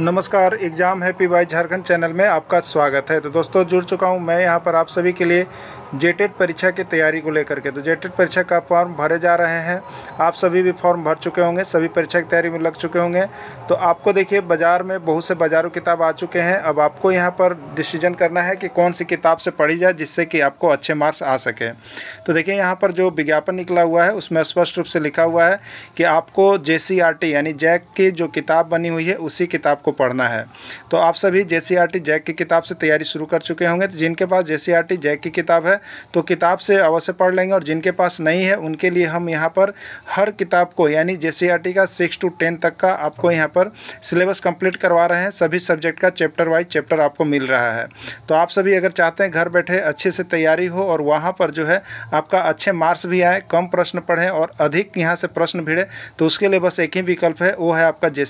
नमस्कार exam happy वाई Jharkhand channel में आपका स्वागत है तो दोस्तों जुड़ चुका हूं मैं यहां पर आप सभी के लिए जेटेड परीक्षा की तैयारी को लेकर के तो जेटेड परीक्षा का फॉर्म भरे जा रहे हैं आप सभी भी फॉर्म भर चुके होंगे सभी परीक्षा की तैयारी में लग चुके होंगे तो आपको देखिए बाज़ार में बहुत से बाज़ारों किताब आ चुके हैं अब आपको यहाँ पर डिसीजन करना है कि कौन सी किताब से पढ़ी जाए जिससे कि आपको अच्छे मार्क्स आ सके तो देखिए यहाँ पर जो विज्ञापन निकला हुआ है उसमें स्पष्ट रूप से लिखा हुआ है कि आपको जे यानी जैक की जो किताब बनी हुई है उसी किताब आपको पढ़ना है तो आप सभी J C R T JAC की किताब से तैयारी शुरू कर चुके होंगे तो जिनके पास J C R T JAC की किताब है तो किताब से अवश्य पढ़ लेंगे और जिनके पास नहीं है उनके लिए हम यहाँ पर हर किताब को यानी जे सी आर टी का सिक्स टू टेन तक का आपको यहाँ पर सिलेबस कम्प्लीट करवा रहे हैं सभी सब्जेक्ट का चैप्टर वाइज चैप्टर आपको मिल रहा है तो आप सभी अगर चाहते हैं घर बैठे अच्छे से तैयारी हो और वहाँ पर जो है आपका अच्छे मार्क्स भी आए कम प्रश्न पढ़ें और अधिक यहाँ से प्रश्न भिड़े तो उसके लिए बस एक ही विकल्प है वो है आपका जे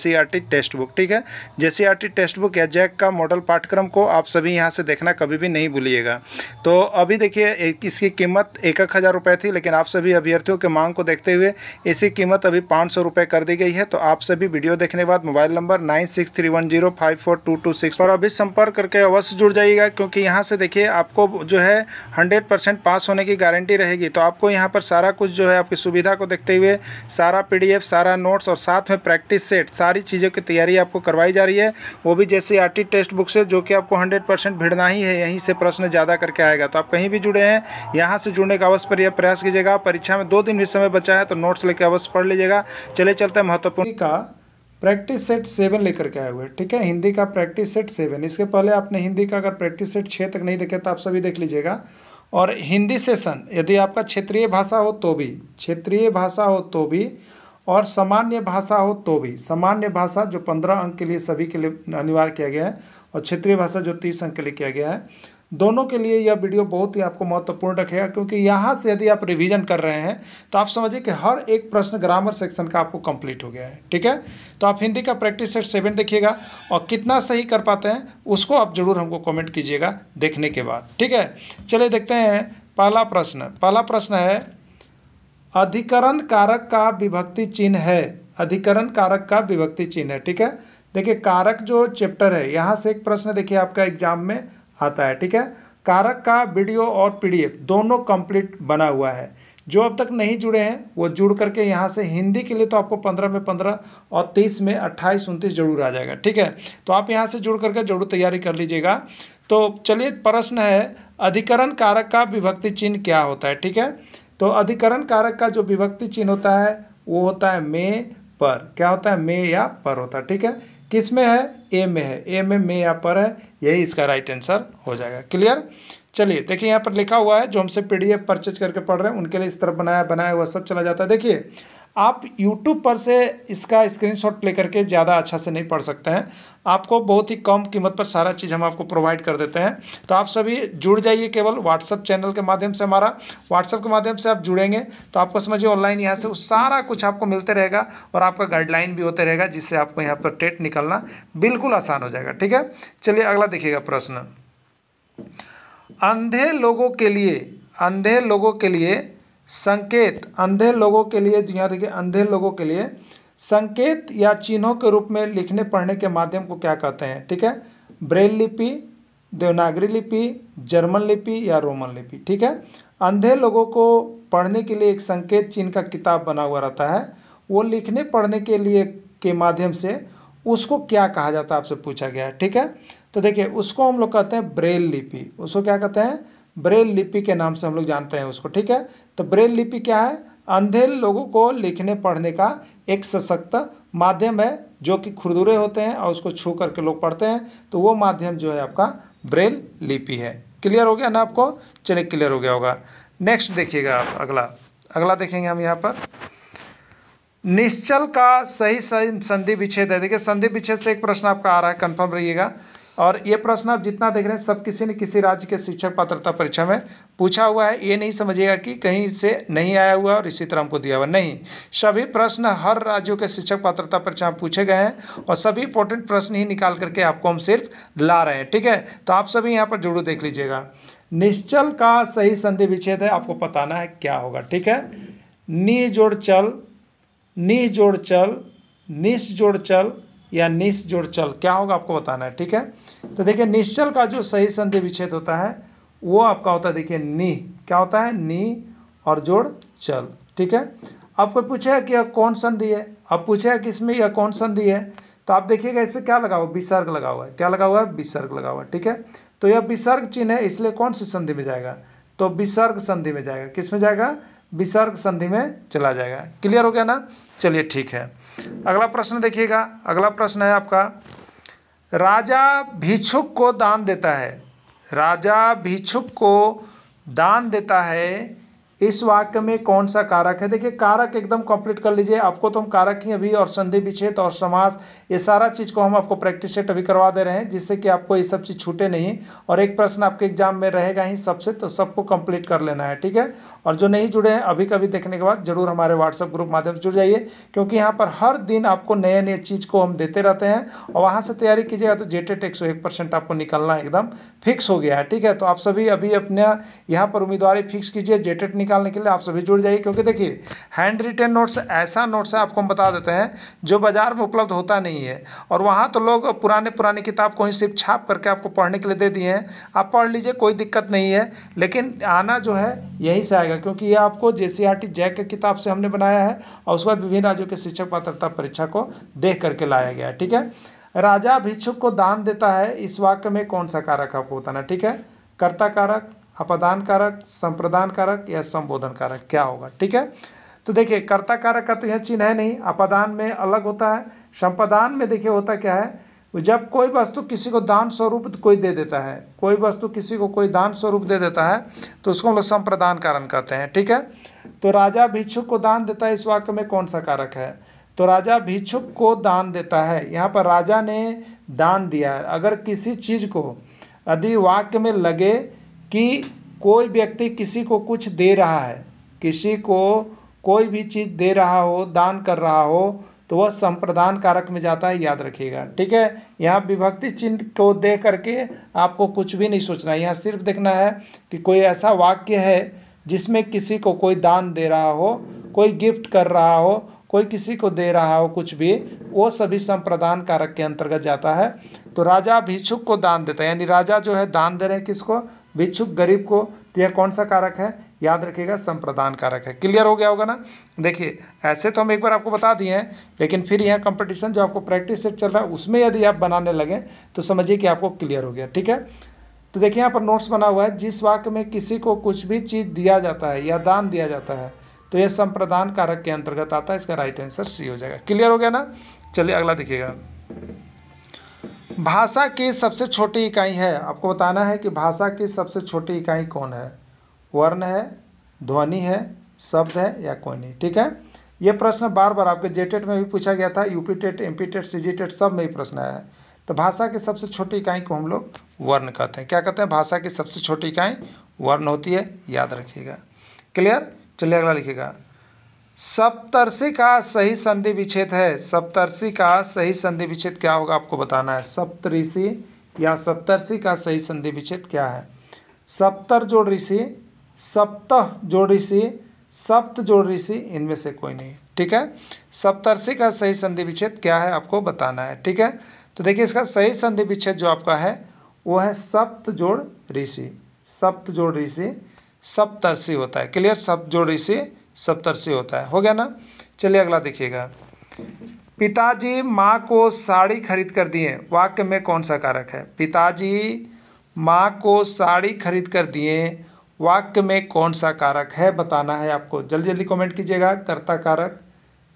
टेस्ट बुक ठीक है जे टेक्स्ट बुक या जैक का मॉडल पाठ्यक्रम को आप सभी यहाँ से देखना कभी भी नहीं भूलिएगा तो अभी देखिए इसकी कीमत एक एक हज़ार रुपये थी लेकिन आप सभी अभ्यर्थियों के मांग को देखते हुए इसी कीमत अभी पाँच सौ रुपये कर दी गई है तो आप सभी वीडियो देखने बाद mobile number nine six three one zero five four two two six पर अभी संपर्क करके अवश्य जुड़ जाइएगा क्योंकि यहाँ से देखिए आपको जो है हंड्रेड परसेंट पास होने की गारंटी रहेगी तो आपको यहाँ पर सारा कुछ जो है आपकी सुविधा को देखते हुए सारा एफ सारा नोट्स और साथ में प्रैक्टिस सेट सारी चीज़ों की तैयारी आपको करवाई जा रही है वो भी जैसे आर टी टेक्स्ट बुक से जो कि आपको हंड्रेड परसेंट भिड़ना ही है यहीं से प्रश्न ज़्यादा करके आएगा तो आप कहीं भी जुड़े हैं यहाँ से जुड़ने का अवश्य पर यह प्रयास कीजिएगा परीक्षा में दो दिन भी समय बचा है तो नोट्स लेकर अवश्य पढ़ लीजिएगा चले चलते हैं महत्वपूर्ण का प्रैक्टिस सेट सेवन लेकर के आए हुए ठीक है हिंदी का प्रैक्टिस सेट सेवन इसके पहले आपने हिंदी का अगर प्रैक्टिस सेट छः तक नहीं देखे तो आप सभी देख लीजिएगा और हिंदी सेशन यदि आपका क्षेत्रीय भाषा हो तो भी क्षेत्रीय भाषा हो तो भी और सामान्य भाषा हो तो भी सामान्य भाषा जो पंद्रह अंक के लिए सभी के लिए अनिवार्य किया गया है और क्षेत्रीय भाषा जो तीस अंक के लिए किया गया है दोनों के लिए यह वीडियो बहुत ही आपको महत्वपूर्ण रखेगा क्योंकि यहाँ से यदि आप रिवीजन कर रहे हैं तो आप समझिए कि हर एक प्रश्न ग्रामर सेक्शन का आपको कंप्लीट हो गया है ठीक है तो आप हिंदी का प्रैक्टिस सेट सेवन देखिएगा और कितना सही कर पाते हैं उसको आप जरूर हमको कमेंट कीजिएगा देखने के बाद ठीक है चलिए देखते हैं पहला प्रश्न पहला प्रश्न है अधिकरण कारक का विभक्ति चिन्ह है अधिकरण कारक का विभक्ति चिन्ह है ठीक है देखिए कारक जो चैप्टर है यहाँ से एक प्रश्न देखिए आपका एग्जाम में आता है ठीक है कारक का वीडियो और पीडीएफ दोनों कंप्लीट बना हुआ है जो अब तक नहीं जुड़े हैं वो जुड़ करके यहाँ से हिंदी के लिए तो आपको पंद्रह में पंद्रह और तीस में अट्ठाईस उनतीस जरूर आ जाएगा ठीक है तो आप यहाँ से जुड़ करके जरूर तैयारी कर लीजिएगा तो चलिए प्रश्न है अधिकरण कारक का विभक्ति चिन्ह क्या होता है ठीक है तो अधिकरण कारक का जो विभक्ति चिन्ह होता है वो होता है मे पर क्या होता है मे या पर होता है ठीक है किस में है ए में है ए में मे या पर है यही इसका राइट आंसर हो जाएगा क्लियर चलिए देखिए यहाँ पर लिखा हुआ है जो हमसे पीडीएफ परचेज करके पढ़ रहे हैं उनके लिए इस तरफ बनाया बनाया हुआ सब चला जाता है देखिए आप यूट्यूब पर से इसका स्क्रीनशॉट लेकर करके ज़्यादा अच्छा से नहीं पढ़ सकते हैं आपको बहुत ही कम कीमत पर सारा चीज़ हम आपको प्रोवाइड कर देते हैं तो आप सभी जुड़ जाइए केवल व्हाट्सअप चैनल के माध्यम से हमारा WhatsApp के माध्यम से आप जुड़ेंगे तो आपको समझिए ऑनलाइन यहाँ से उस सारा कुछ आपको मिलते रहेगा और आपका गाइडलाइन भी होते रहेगा जिससे आपको यहाँ पर टेट निकलना बिल्कुल आसान हो जाएगा ठीक है चलिए अगला देखिएगा प्रश्न अंधे लोगों के लिए अंधे लोगों के लिए संकेत अंधे लोगों के लिए यहाँ देखिए अंधे लोगों के लिए संकेत या चिन्हों के रूप में लिखने पढ़ने के माध्यम को क्या कहते हैं ठीक है ब्रेल लिपि देवनागरी लिपि जर्मन लिपि या रोमन लिपि ठीक है अंधे लोगों को पढ़ने के लिए एक संकेत चिन्ह का किताब बना हुआ रहता है वो लिखने पढ़ने के लिए के माध्यम से उसको क्या कहा जाता है आपसे पूछा गया है ठीक है तो देखिए उसको हम लोग कहते हैं ब्रेल लिपि उसको क्या कहते हैं ब्रेल लिपि के नाम से हम लोग जानते हैं उसको ठीक है तो ब्रेल लिपि क्या है अंधे लोगों को लिखने पढ़ने का एक सशक्त माध्यम है जो कि खुरदुरे होते हैं और उसको छू करके लोग पढ़ते हैं तो वो माध्यम जो है आपका ब्रेल लिपि है क्लियर हो गया ना आपको चले क्लियर हो गया होगा नेक्स्ट देखिएगा आप अगला अगला देखेंगे हम यहाँ पर निश्चल का सही संधि विच्छेद है देखिए संधि विच्छेद से एक प्रश्न आपका आ रहा है कंफर्म रहिएगा और ये प्रश्न आप जितना देख रहे हैं सब किसी न किसी राज्य के शिक्षक पात्रता परीक्षा में पूछा हुआ है ये नहीं समझिएगा कि कहीं से नहीं आया हुआ और इसी तरह हमको दिया हुआ नहीं सभी प्रश्न हर राज्यों के शिक्षक पात्रता परीक्षा में पूछे गए हैं और सभी इंपॉर्टेंट प्रश्न ही निकाल करके आपको हम सिर्फ ला रहे हैं ठीक है तो आप सभी यहाँ पर जरूर देख लीजिएगा निश्चल का सही संधि विच्छेद है आपको पताना है क्या होगा ठीक है नि जोड़ चल नि जोड़ चल निश जोड़ चल या निश्चल क्या होगा आपको बताना है ठीक है तो देखिए निश्चल का जो सही संधि विच्छेद होता है वो आपका होता है देखिए नी क्या होता है नी और जोड़ चल ठीक है आपको पूछे है कि यह कौन संधि है अब पूछे है कि इसमें यह कौन संधि है तो आप देखिएगा इस पर क्या लगा हुआ विसर्ग लगा हुआ है क्या लगा हुआ है विसर्ग लगा हुआ है ठीक है तो यह विसर्ग चिन्ह है इसलिए कौन सी संधि में जाएगा तो विसर्ग संधि में जाएगा किस में जाएगा विसर्ग संधि में चला जाएगा क्लियर हो गया ना चलिए ठीक है अगला प्रश्न देखिएगा अगला प्रश्न है आपका राजा भिक्षुक को दान देता है राजा भिक्षुक को दान देता है इस वाक्य में कौन सा कारक है देखिए कारक एकदम कंप्लीट कर लीजिए आपको तो हम कारक ही अभी और संधि विच्छेद और समास ये सारा चीज़ को हम आपको प्रैक्टिस सेट अभी करवा दे रहे हैं जिससे कि आपको ये सब चीज़ छूटे नहीं और एक प्रश्न आपके एग्जाम में रहेगा ही सबसे तो सबको कंप्लीट कर लेना है ठीक है और जो नहीं जुड़े हैं अभी कभी देखने के बाद जरूर हमारे व्हाट्सअप ग्रुप माध्यम से जुड़ जाइए क्योंकि यहाँ पर हर दिन आपको नए नए चीज़ को हम देते रहते हैं और वहाँ से तैयारी कीजिएगा तो जेटेट e एक आपको निकलना एकदम फिक्स हो गया है ठीक है तो आप सभी अभी अपने यहाँ पर उम्मीदवार फिक्स कीजिए जेटेट निकालने के लिए आप सभी जुड़ जाइए क्योंकि देखिए हैंड रिटेन नोट्स ऐसा नोट्स है आपको हम बता देते हैं जो बाज़ार में उपलब्ध होता नहीं है और वहाँ तो लोग पुराने पुराने किताब को ही सिर्फ छाप करके आपको पढ़ने के लिए दे दिए हैं आप पढ़ लीजिए कोई दिक्कत नहीं है लेकिन आना जो है यहीं से आएगा क्योंकि ये आपको J C R T JAC की किताब से हमने बनाया है और उसके बाद विभिन्न राज्यों के शिक्षक पात्रता परीक्षा को देख करके लाया गया ठीक है राजा भिक्षुक को दान देता है इस वाक्य में कौन सा कारक आपको बताना ठीक है कर्ता कारक अपदान कारक संप्रदान कारक या संबोधन कारक क्या होगा ठीक है तो देखिए कर्ता कारक का तो यह चिन्ह है नहीं अपदान में अलग होता है संपदान में देखिए होता क्या है जब कोई वस्तु किसी को दान स्वरूप कोई दे देता है कोई वस्तु किसी को कोई दान स्वरूप दे देता है तो उसको हम लोग संप्रदान कारण कहते हैं ठीक है तो राजा भिक्षुक को दान देता है इस वाक्य में कौन सा कारक है तो राजा भिक्षुक को दान देता है यहाँ पर राजा ने दान दिया है अगर किसी चीज़ को यदि वाक्य में लगे कि कोई व्यक्ति किसी को कुछ दे रहा है किसी को कोई भी चीज़ दे रहा हो दान कर रहा हो तो वह संप्रदान कारक में जाता है याद रखिएगा ठीक है यहाँ विभक्ति चिन्ह को देख करके आपको कुछ भी नहीं सोचना यहाँ सिर्फ देखना है कि कोई ऐसा वाक्य है जिसमें किसी को कोई दान दे रहा हो कोई गिफ्ट कर रहा हो कोई किसी को दे रहा हो कुछ भी वो सभी संप्रदान कारक के अंतर्गत जाता है तो राजा भिक्षुक को दान देता है यानी राजा जो है दान दे रहे हैं किसको भिक्षुक गरीब को तो यह कौन सा कारक है याद रखिएगा संप्रदान कारक है क्लियर हो गया होगा ना देखिए ऐसे तो हम एक बार आपको बता दिए हैं लेकिन फिर यह कंपटीशन जो आपको प्रैक्टिस सेट चल रहा है उसमें यदि आप बनाने लगें तो समझिए कि आपको क्लियर हो गया ठीक है तो देखिए यहाँ पर नोट्स बना हुआ है जिस वाक्य में किसी को कुछ भी चीज़ दिया जाता है या दान दिया जाता है तो यह संप्रदान कारक के अंतर्गत आता है इसका राइट आंसर सी हो जाएगा क्लियर हो गया ना चलिए अगला देखिएगा भाषा की सबसे छोटी इकाई है आपको बताना है कि भाषा की सबसे छोटी इकाई कौन है वर्ण है ध्वनि है शब्द है या कोनी ठीक है ये प्रश्न बार बार आपके जेटेट में भी पूछा गया था UP TET M TET C TET सब में ही प्रश्न आया है तो भाषा की सबसे छोटी इकाई को हम लोग वर्ण कहते हैं क्या कहते हैं भाषा की सबसे छोटी इकाई वर्ण होती है याद रखिएगा क्लियर चलिए अगला लिखिएगा सप्तर्षि का सही संधि विच्छेद है सप्तर्षि का सही संधि विच्छेद क्या होगा आपको बताना है सप्तऋषि या सप्तर्षि का सही संधि विच्छेद क्या है सप्तर जोड़ ऋषि सप्त जोड़ ऋषि सप्त जोड़ ऋषि इनमें से कोई नहीं ठीक है सप्तर्षि का सही संधि विच्छेद क्या है आपको बताना है ठीक है तो देखिए इसका सही संधि विच्छेद जो आपका है वो है सप्त जोड़ ऋषि सप्त जोड़ ऋषि सप्तर्षि होता है क्लियर सप्त जोड़ ऋषि से होता है हो गया ना चलिए अगला देखिएगा पिताजी माँ को साड़ी खरीद कर दिए वाक्य में कौन सा कारक है पिताजी माँ को साड़ी खरीद कर दिए वाक्य में कौन सा कारक है बताना है आपको जल्दी जल्दी कमेंट कीजिएगा कर्ता कारक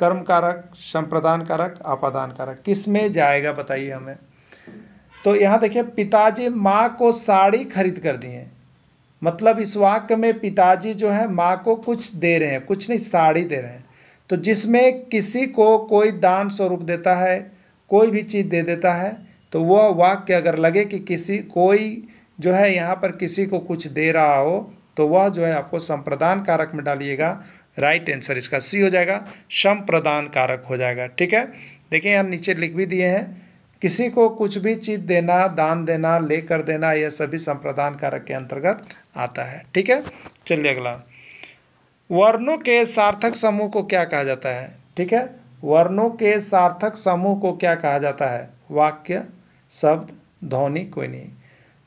कर्म कारक संप्रदान कारक आपादान कारक किस में जाएगा बताइए हमें तो यहाँ देखिए पिताजी माँ को साड़ी खरीद कर दिए मतलब इस वाक्य में पिताजी जो है माँ को कुछ दे रहे हैं कुछ नहीं साड़ी दे रहे हैं तो जिसमें किसी को कोई दान स्वरूप देता है कोई भी चीज़ दे देता है तो वह वाक्य अगर लगे कि किसी कोई जो है यहाँ पर किसी को कुछ दे रहा हो तो वह जो है आपको संप्रदान कारक में डालिएगा राइट आंसर इसका सी हो जाएगा सम्प्रदान कारक हो जाएगा ठीक है देखिए यहाँ नीचे लिख भी दिए हैं किसी को कुछ भी चीज़ देना दान देना ले कर देना यह सभी संप्रदान कारक के अंतर्गत आता है ठीक है चलिए अगला वर्णों के सार्थक समूह को क्या कहा जाता है ठीक है वर्णों के सार्थक समूह को क्या कहा जाता है वाक्य शब्द ध्वनि कोई नहीं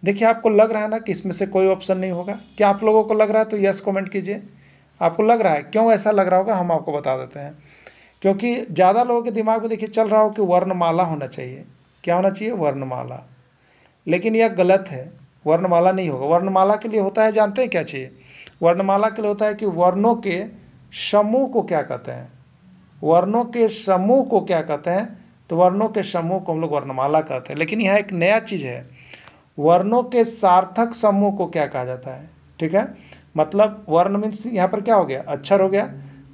देखिए आपको लग रहा है ना कि इसमें से कोई ऑप्शन नहीं होगा क्या आप लोगों को लग रहा है तो यस कमेंट कीजिए आपको लग रहा है क्यों ऐसा लग रहा होगा हम आपको बता देते हैं क्योंकि ज़्यादा लोगों के दिमाग में देखिए चल रहा हो कि वर्णमाला होना चाहिए क्या होना चाहिए वर्णमाला लेकिन यह गलत है वर्णमाला नहीं होगा वर्णमाला के लिए होता है जानते हैं क्या चाहिए वर्णमाला के लिए होता है कि वर्णों के समूह को क्या कहते हैं वर्णों के समूह को क्या कहते हैं तो वर्णों के समूह को हम लोग वर्णमाला कहते हैं लेकिन यहाँ एक नया चीज़ है वर्णों के सार्थक समूह को क्या कहा जाता है ठीक है मतलब वर्ण मीन्स यहाँ पर क्या हो गया अक्षर हो गया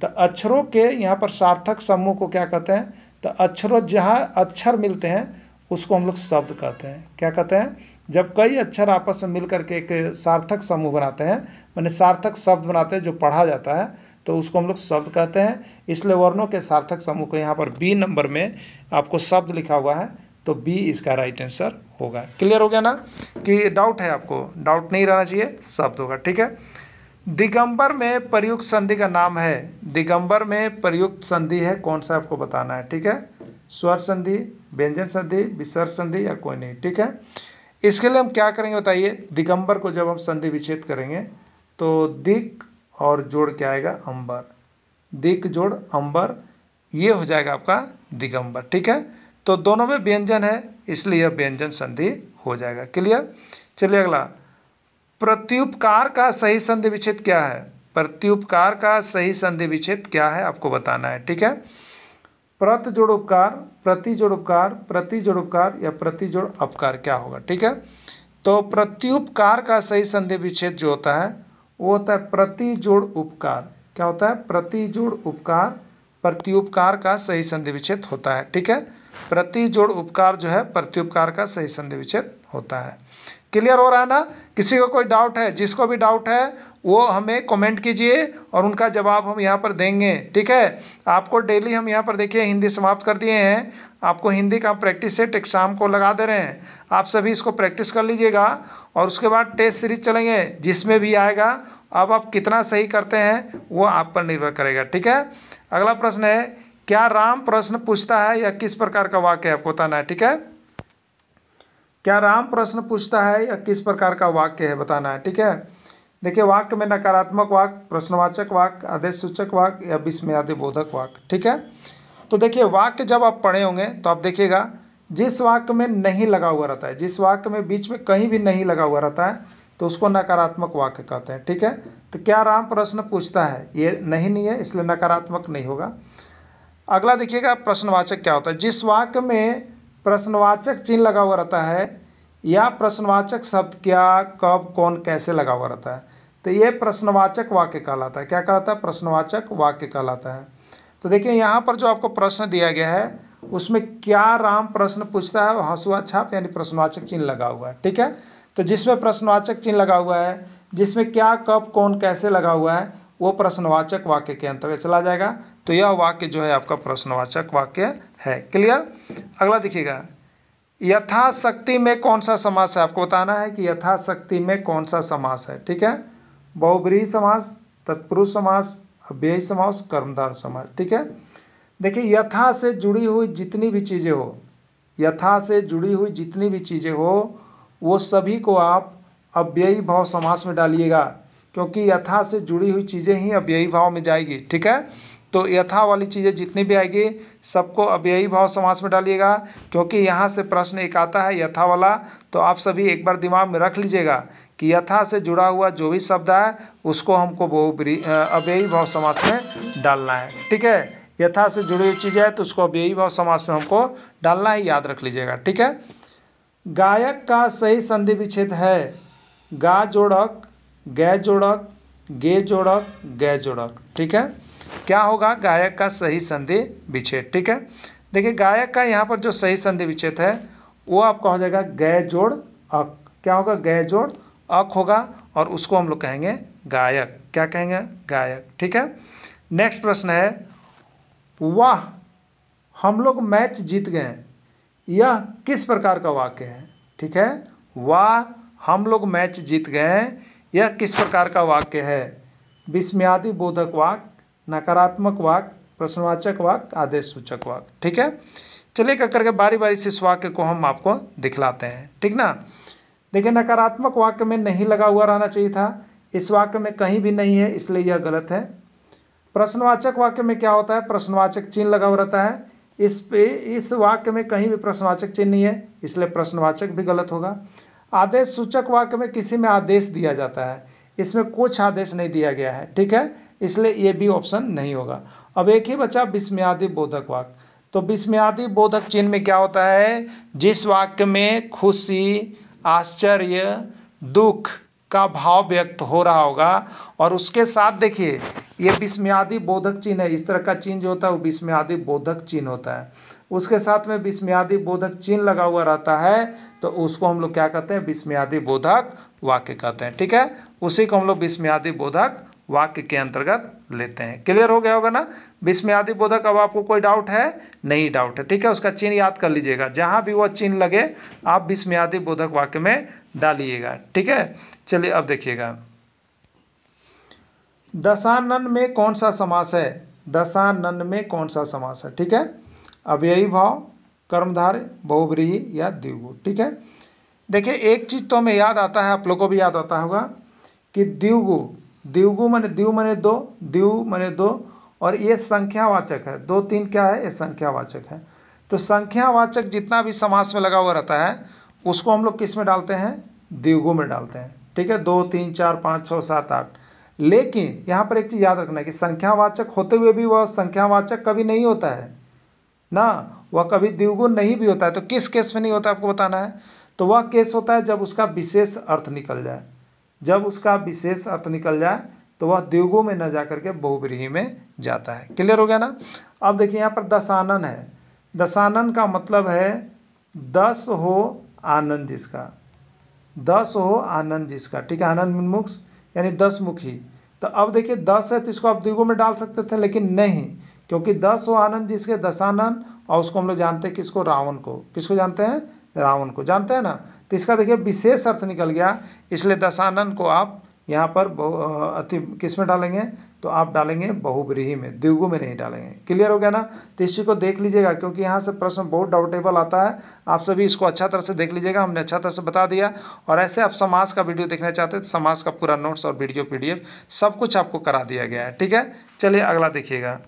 तो अक्षरों के यहाँ पर सार्थक समूह को क्या कहते हैं तो अक्षरों जहाँ अक्षर मिलते हैं उसको हम लोग शब्द कहते हैं क्या कहते हैं जब कई अक्षर आपस में मिल करके एक सार्थक समूह बनाते हैं मैंने सार्थक शब्द बनाते हैं जो पढ़ा जाता है तो उसको हम लोग शब्द कहते हैं इसलिए वर्णों के सार्थक समूह को यहाँ पर बी नंबर में आपको शब्द लिखा हुआ है तो बी इसका राइट आंसर होगा क्लियर हो गया ना कि डाउट है आपको डाउट नहीं रहना चाहिए शब्द होगा ठीक है दिगंबर में प्रयुक्त संधि का नाम है दिगंबर में प्रयुक्त संधि है कौन सा आपको बताना है ठीक है स्वर संधि व्यंजन संधि विसर्ग संधि या कोई नहीं ठीक है इसके लिए हम क्या करेंगे बताइए दिगंबर को जब हम संधि विच्छेद करेंगे तो दिक और जोड़ क्या आएगा अंबर दिक जोड़ अंबर ये हो जाएगा आपका दिगंबर ठीक है तो दोनों में व्यंजन है इसलिए यह व्यंजन संधि हो जाएगा क्लियर चलिए अगला प्रत्युपकार का सही संधि विच्छेद क्या है प्रत्युपकार का सही संधि विच्छेद क्या है आपको बताना है ठीक है प्रत जोड़ उपकार प्रति जोड़ उपकार प्रति जोड़ उपकार या प्रति जोड़ अपकार क्या होगा ठीक है तो प्रत्युपकार का सही संधि विच्छेद जो होता है वो होता है प्रति जोड़ उपकार क्या होता है प्रति जोड़ उपकार प्रत्युपकार का सही संधि विच्छेद होता है ठीक है प्रति जोड़ उपकार जो है प्रत्युपकार का सही संधि विच्छेद होता है क्लियर हो रहा है ना किसी को कोई डाउट है जिसको भी डाउट है वो हमें कमेंट कीजिए और उनका जवाब हम यहाँ पर देंगे ठीक है आपको डेली हम यहाँ पर देखिए हिंदी समाप्त कर दिए हैं आपको हिंदी का प्रैक्टिस सेट एग्जाम को लगा दे रहे हैं आप सभी इसको प्रैक्टिस कर लीजिएगा और उसके बाद टेस्ट सीरीज चलेंगे जिसमें भी आएगा अब आप कितना सही करते हैं वो आप पर निर्भर करेगा ठीक है अगला प्रश्न है क्या राम प्रश्न पूछता है या किस प्रकार का वाक्य है आपको बताना है ठीक है क्या राम प्रश्न पूछता है या किस प्रकार का वाक्य है बताना है ठीक है देखिए वाक्य में नकारात्मक वाक प्रश्नवाचक वाक आदेश सूचक वाक या आदि बोधक वाक ठीक है तो देखिए वाक्य जब आप पढ़े होंगे तो आप देखिएगा जिस वाक्य में नहीं लगा हुआ रहता है जिस वाक्य में बीच में कहीं भी नहीं लगा हुआ रहता है तो उसको नकारात्मक वाक्य कहते हैं ठीक है तो क्या राम प्रश्न पूछता है ये नहीं नहीं है इसलिए नकारात्मक नहीं होगा अगला देखिएगा प्रश्नवाचक क्या होता है जिस वाक्य में प्रश्नवाचक चिन्ह लगा हुआ रहता है या प्रश्नवाचक शब्द क्या कब कौन कैसे लगा हुआ रहता है तो ये प्रश्नवाचक वाक्य कहलाता है क्या कहलाता है प्रश्नवाचक वाक्य कहलाता है तो देखिए यहाँ पर जो आपको प्रश्न दिया गया है उसमें क्या राम प्रश्न पूछता है हंसुआ छाप यानी प्रश्नवाचक चिन्ह लगा हुआ है ठीक है तो जिसमें प्रश्नवाचक चिन्ह लगा हुआ है जिसमें क्या कब कौन कैसे लगा हुआ है वो प्रश्नवाचक वाक्य के अंतर्गत चला जाएगा तो यह वाक्य जो है आपका प्रश्नवाचक वाक्य है क्लियर अगला देखिएगा यथाशक्ति में कौन सा समास है आपको बताना है कि यथाशक्ति में कौन सा समास है ठीक है बहुब्रीह समास तत्पुरुष समास अव्ययी समास कर्मदार समास ठीक है देखिए यथा से जुड़ी हुई जितनी भी चीज़ें हो यथा से जुड़ी हुई जितनी भी चीज़ें हो वो सभी को आप अव्ययी भाव समास में डालिएगा क्योंकि यथा से जुड़ी हुई चीज़ें ही अव्ययी भाव में जाएगी ठीक है तो यथा वाली चीज़ें जितनी भी आएगी सबको अव्ययी भाव समास में डालिएगा क्योंकि यहाँ से प्रश्न एक आता है यथा वाला तो आप सभी एक बार दिमाग में रख लीजिएगा कि यथा से जुड़ा हुआ जो भी शब्द है उसको हमको बहुब्री अव्ययी भाव समास में डालना है ठीक है यथा से जुड़ी हुई चीज़ है तो उसको अव्ययी भाव समास में हमको डालना है याद रख लीजिएगा ठीक है गायक का सही संधि विच्छेद है गा जोड़क गै जोड़क गे जोड़क गै जोड़क ठीक है क्या होगा गायक का सही संधि विच्छेद ठीक है देखिए गायक का यहाँ पर जो सही संधि विच्छेद है वो आपका हो जाएगा गै जोड़ अक क्या होगा गै जोड़ अक होगा और उसको हम लोग कहेंगे गायक क्या कहेंगे गायक ठीक है नेक्स्ट प्रश्न है वाह हम लोग मैच जीत गए यह किस प्रकार का वाक्य है ठीक है वाह हम लोग मैच जीत गए यह किस प्रकार का वाक्य है विस्म्यादि बोधक वाक नकारात्मक वाक प्रश्नवाचक वाक आदेश सूचक वाक ठीक है चलिए कर करके बारी बारी से इस वाक्य को हम आपको दिखलाते हैं ठीक ना देखिए नकारात्मक वाक्य में नहीं लगा हुआ रहना चाहिए था इस वाक्य में कहीं भी नहीं है इसलिए यह गलत है प्रश्नवाचक वाक्य में क्या होता है प्रश्नवाचक चिन्ह लगा हुआ रहता है इस पे इस वाक्य में कहीं भी प्रश्नवाचक चिन्ह नहीं है इसलिए प्रश्नवाचक भी गलत होगा आदेश सूचक वाक्य में किसी में आदेश दिया जाता है इसमें कुछ आदेश नहीं दिया गया है ठीक है इसलिए ये भी ऑप्शन नहीं होगा अब एक ही बचा विस्म्यादी बोधक वाक्य तो विस्म्यादी बोधक चिन्ह में क्या होता है जिस वाक्य में खुशी आश्चर्य दुख का भाव व्यक्त हो रहा होगा और उसके साथ देखिए ये विस्म्यादी बोधक चिन्ह है इस तरह का चिन्ह जो होता है वो विस्म्यादी बोधक चिन्ह होता है उसके साथ में विस्मयादी बोधक चिन्ह लगा हुआ रहता है तो उसको हम लोग क्या कहते हैं विस्मयादी बोधक वाक्य कहते हैं ठीक है उसी को हम लोग विस्मयादी बोधक वाक्य के अंतर्गत लेते हैं क्लियर हो गया होगा ना विस्मयादी बोधक अब आपको कोई डाउट है नहीं डाउट है ठीक है उसका चिन्ह याद कर लीजिएगा जहाँ भी वह चिन्ह लगे आप विस्मयादी बोधक वाक्य में डालिएगा ठीक है चलिए अब देखिएगा दशानन में कौन सा समास है दशानन में कौन सा समास है ठीक है अव्ययी भाव कर्मधारय बहुब्रीही या द्विगु ठीक है देखिए एक चीज़ तो हमें याद आता है आप लोग को भी याद आता होगा कि द्विगु द्विगु मने द्विव मने दो द्विव मने दो और ये संख्यावाचक है दो तीन क्या है ये संख्यावाचक है तो संख्यावाचक जितना भी समास में लगा हुआ रहता है उसको हम लोग किस में डालते हैं द्विगु में डालते हैं ठीक है दो तीन चार पाँच छः सात आठ लेकिन यहाँ पर एक चीज़ याद रखना है कि संख्यावाचक होते हुए भी वह संख्यावाचक कभी नहीं होता है ना वह कभी द्विगुण नहीं भी होता है तो किस केस में नहीं होता आपको बताना है तो वह केस होता है जब उसका विशेष अर्थ निकल जाए जब उसका विशेष अर्थ निकल जाए तो वह द्विगु में न जा करके बहुब्रीही में जाता है क्लियर हो गया ना अब देखिए यहाँ पर दशानन है दशानन का मतलब है दस हो आनंद जिसका दस हो आनंद जिसका ठीक है आनंद मुख यानी दस मुखी तो अब देखिए दस है तो इसको आप द्विगु में डाल सकते थे लेकिन नहीं क्योंकि दस वो आनंद जिसके दशानंद और उसको हम लोग जानते हैं किसको रावण को किसको जानते हैं रावण को जानते हैं ना तो इसका देखिए विशेष अर्थ निकल गया इसलिए दशानंद को आप यहाँ पर अति किस में डालेंगे तो आप डालेंगे बहुब्रीही में द्विगु में नहीं डालेंगे क्लियर हो गया ना तो इस चीज़ को देख लीजिएगा क्योंकि यहाँ से प्रश्न बहुत डाउटेबल आता है आप सभी इसको अच्छा तरह से देख लीजिएगा हमने अच्छा तरह से बता दिया और ऐसे आप समाज का वीडियो देखना चाहते हैं तो समाज का पूरा नोट्स और वीडियो पी सब कुछ आपको करा दिया गया है ठीक है चलिए अगला देखिएगा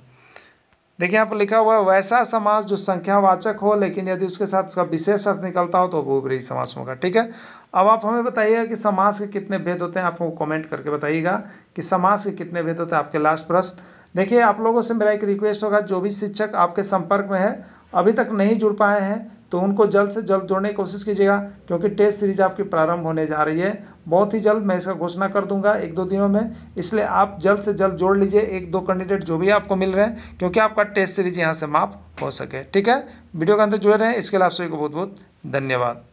देखिए यहाँ पर लिखा हुआ है वैसा समास जो संख्यावाचक हो लेकिन यदि उसके साथ उसका विशेष अर्थ निकलता हो तो वो भी समास होगा ठीक है अब आप हमें बताइएगा कि समास के कितने भेद होते हैं आपको कमेंट करके बताइएगा कि समास के कितने भेद होते हैं आपके लास्ट प्रश्न देखिए आप लोगों से मेरा एक रिक्वेस्ट होगा जो भी शिक्षक आपके संपर्क में है अभी तक नहीं जुड़ पाए हैं तो उनको जल्द से जल्द जोड़ने की कोशिश कीजिएगा क्योंकि टेस्ट सीरीज आपकी प्रारंभ होने जा रही है बहुत ही जल्द मैं इसका घोषणा कर दूंगा एक दो दिनों में इसलिए आप जल्द से जल्द जोड़ लीजिए एक दो कैंडिडेट जो भी आपको मिल रहे हैं क्योंकि आपका टेस्ट सीरीज यहाँ से माफ हो सके ठीक है वीडियो के अंदर जुड़े रहें इसके लिए आप सभी को बहुत बहुत धन्यवाद